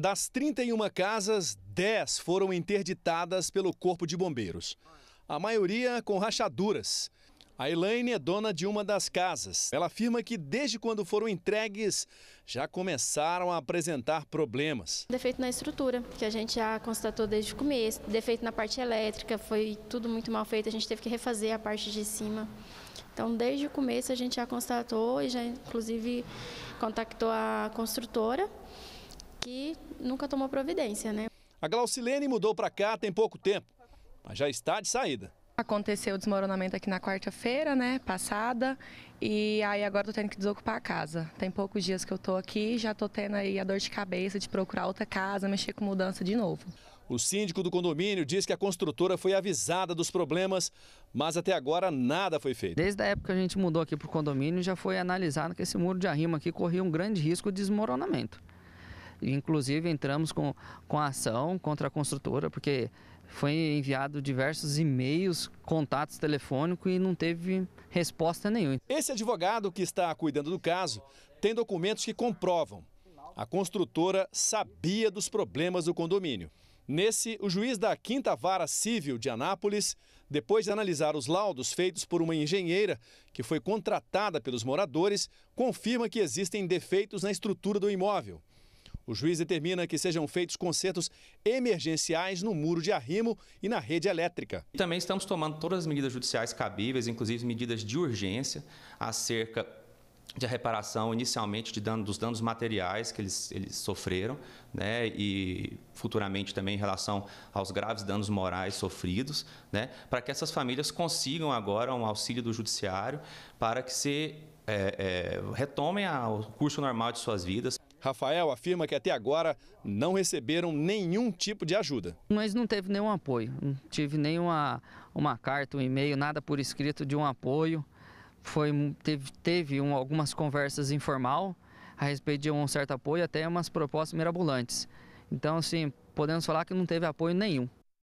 Das 31 casas, 10 foram interditadas pelo Corpo de Bombeiros. A maioria com rachaduras. A Elaine é dona de uma das casas. Ela afirma que desde quando foram entregues, já começaram a apresentar problemas. Defeito na estrutura, que a gente já constatou desde o começo. Defeito na parte elétrica, foi tudo muito mal feito. A gente teve que refazer a parte de cima. Então, desde o começo, a gente já constatou e já, inclusive, contactou a construtora nunca tomou providência, né? A Glaucilene mudou para cá tem pouco tempo, mas já está de saída. Aconteceu o desmoronamento aqui na quarta-feira, né, passada, e aí agora tô tendo que desocupar a casa. Tem poucos dias que eu tô aqui, já tô tendo aí a dor de cabeça de procurar outra casa, mexer com mudança de novo. O síndico do condomínio diz que a construtora foi avisada dos problemas, mas até agora nada foi feito. Desde a época que a gente mudou aqui pro condomínio, já foi analisado que esse muro de arrimo aqui corria um grande risco de desmoronamento. Inclusive, entramos com, com a ação contra a construtora, porque foi enviado diversos e-mails, contatos telefônicos e não teve resposta nenhuma. Esse advogado que está cuidando do caso tem documentos que comprovam. A construtora sabia dos problemas do condomínio. Nesse, o juiz da Quinta Vara Civil de Anápolis, depois de analisar os laudos feitos por uma engenheira que foi contratada pelos moradores, confirma que existem defeitos na estrutura do imóvel. O juiz determina que sejam feitos consertos emergenciais no muro de arrimo e na rede elétrica. E também estamos tomando todas as medidas judiciais cabíveis, inclusive medidas de urgência acerca de reparação inicialmente de dano, dos danos materiais que eles, eles sofreram né, e futuramente também em relação aos graves danos morais sofridos, né, para que essas famílias consigam agora um auxílio do judiciário para que se é, é, retomem o curso normal de suas vidas. Rafael afirma que até agora não receberam nenhum tipo de ajuda. Mas não teve nenhum apoio, não tive nenhuma uma carta, um e-mail, nada por escrito de um apoio. Foi, teve teve um, algumas conversas informal a respeito de um certo apoio, até umas propostas mirabolantes. Então, assim, podemos falar que não teve apoio nenhum.